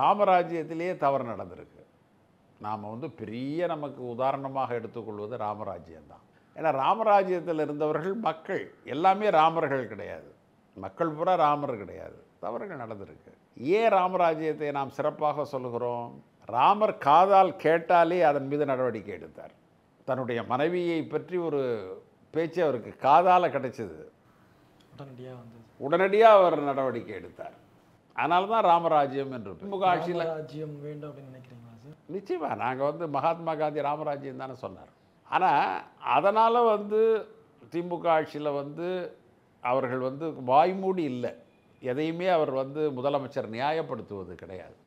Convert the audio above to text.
ராமராஜ்யத்திலேயே தவறு நடந்திருக்கு நாம் வந்து பெரிய நமக்கு உதாரணமாக எடுத்துக்கொள்வது ராமராஜ்யம்தான் ஏன்னா ராமராஜ்யத்தில் இருந்தவர்கள் மக்கள் எல்லாமே ராமர்கள் கிடையாது மக்கள் பூரா ராமர் கிடையாது தவறுகள் நடந்திருக்கு ஏன் ராமராஜ்யத்தை நாம் சிறப்பாக சொல்கிறோம் ராமர் காதால் கேட்டாலே அதன் மீது நடவடிக்கை எடுத்தார் தன்னுடைய மனைவியை பற்றி ஒரு பேச்சு அவருக்கு காதால் கிடைச்சது உடனடியாக உடனடியாக அவர் நடவடிக்கை எடுத்தார் அதனால தான் ராமராஜ்யம் என்று திமுக ஆட்சியில் ராஜ்யம் வேண்டும் அப்படின்னு நினைக்கிறீங்களா சார் நிச்சயமாக நாங்கள் வந்து மகாத்மா காந்தி ராமராஜ்யம் தானே சொன்னார் ஆனால் அதனால் வந்து திமுக ஆட்சியில் வந்து அவர்கள் வந்து வாய்மூடி இல்லை எதையுமே அவர் வந்து முதலமைச்சர் நியாயப்படுத்துவது கிடையாது